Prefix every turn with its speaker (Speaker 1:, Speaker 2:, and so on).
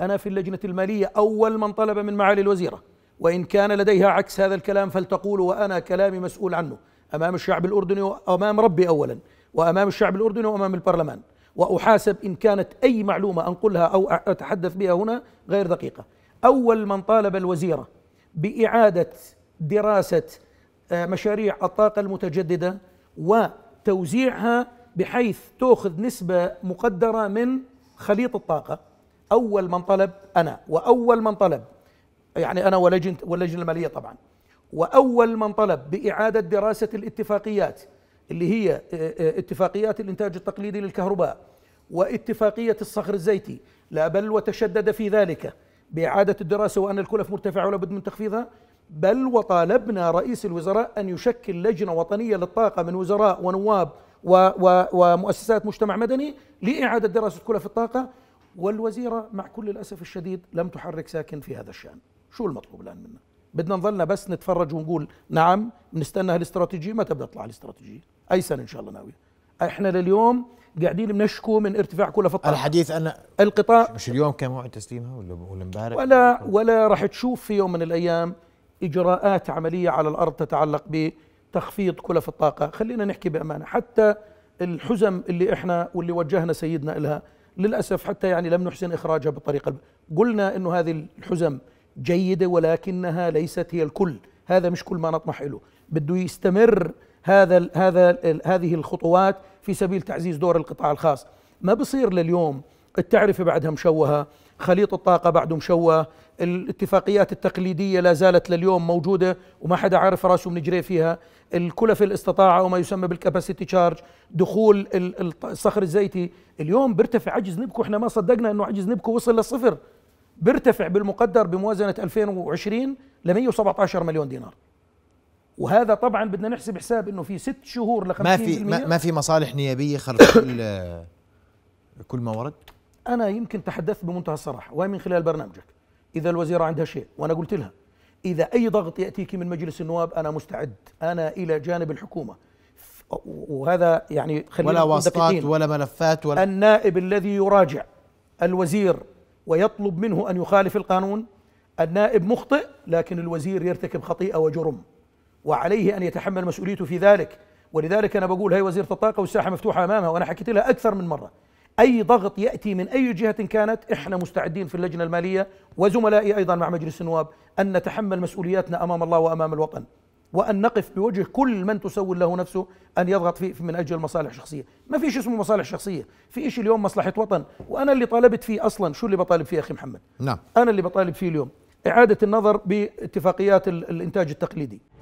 Speaker 1: أنا في اللجنة المالية أول من طلب من معالي الوزيرة وإن كان لديها عكس هذا الكلام فلتقول وأنا كلامي مسؤول عنه أمام الشعب الأردني وأمام ربي أولا وأمام الشعب الأردني وأمام البرلمان وأحاسب إن كانت أي معلومة أنقلها أو أتحدث بها هنا غير دقيقة أول من طالب الوزيرة بإعادة دراسة آه، مشاريع الطاقة المتجددة وتوزيعها بحيث تأخذ نسبة مقدرة من خليط الطاقة اول من طلب انا واول من طلب يعني انا ولجنه واللجنه الماليه طبعا واول من طلب باعاده دراسه الاتفاقيات اللي هي اتفاقيات الانتاج التقليدي للكهرباء واتفاقيه الصخر الزيتي لا بل وتشدد في ذلك باعاده الدراسه وان الكلف مرتفعه ولا بد من تخفيضها بل وطالبنا رئيس الوزراء ان يشكل لجنه وطنيه للطاقه من وزراء ونواب ومؤسسات مجتمع مدني لاعاده دراسه كلف الطاقه والوزيرة مع كل الأسف الشديد لم تحرك ساكن في هذا الشأن شو المطلوب الآن منا بدنا نظلنا بس نتفرج ونقول نعم بنستنى هالاستراتيجية متى بدها تطلع الاستراتيجية أي سنة إن شاء الله ناوية احنا لليوم قاعدين بنشكو من ارتفاع كل الطاقة الحديث أنا القطاع مش اليوم كان موعد تسليمها ولا ولا امبارح ولا ولا راح تشوف في يوم من الأيام إجراءات عملية على الأرض تتعلق بتخفيض كلف الطاقة خلينا نحكي بأمانة حتى الحزم اللي احنا واللي وجهنا سيدنا الها للأسف حتى يعني لم نحسن إخراجها بالطريقة قلنا أنه هذه الحزم جيدة ولكنها ليست هي الكل هذا مش كل ما نطمح له بده يستمر هذا هذا هذه الخطوات في سبيل تعزيز دور القطاع الخاص ما بصير لليوم التعرفة بعدها مشوهة خليط الطاقة بعده مشوه الاتفاقيات التقليدية لا زالت لليوم موجودة وما حدا عارف راسه من جريه فيها الكلف الاستطاعة وما يسمى بالكاباسيتي تشارج دخول الصخر الزيتي اليوم بيرتفع عجز نبكو احنا ما صدقنا انه عجز نبكو وصل للصفر بيرتفع بالمقدر بموازنة 2020 ل 117 مليون دينار وهذا طبعا بدنا نحسب حساب انه في ست شهور ل 50% ما في ما في مصالح نيابيه خلف كل كل ما ورد انا يمكن تحدثت بمنتهى الصراحه ومن خلال برنامجك اذا الوزيره عندها شيء وانا قلت لها اذا اي ضغط ياتيك من مجلس النواب انا مستعد انا الى جانب الحكومه وهذا يعني خلينا ولا واسطات ولا ملفات ولا النائب الذي يراجع الوزير ويطلب منه ان يخالف القانون النائب مخطئ لكن الوزير يرتكب خطيئه وجرم وعليه ان يتحمل مسؤوليته في ذلك ولذلك انا بقول هي وزيره الطاقه والساحه مفتوحه امامها وانا حكيت لها اكثر من مره أي ضغط يأتي من أي جهة كانت إحنا مستعدين في اللجنة المالية وزملائي أيضا مع مجلس النواب أن نتحمل مسؤولياتنا أمام الله وأمام الوطن وأن نقف بوجه كل من تسول له نفسه أن يضغط فيه من أجل مصالح شخصية ما في شيء اسمه مصالح شخصية في شيء اليوم مصلحة وطن وأنا اللي طالبت فيه أصلا شو اللي بطالب فيه أخي محمد نعم. أنا اللي بطالب فيه اليوم إعادة النظر باتفاقيات الإنتاج التقليدي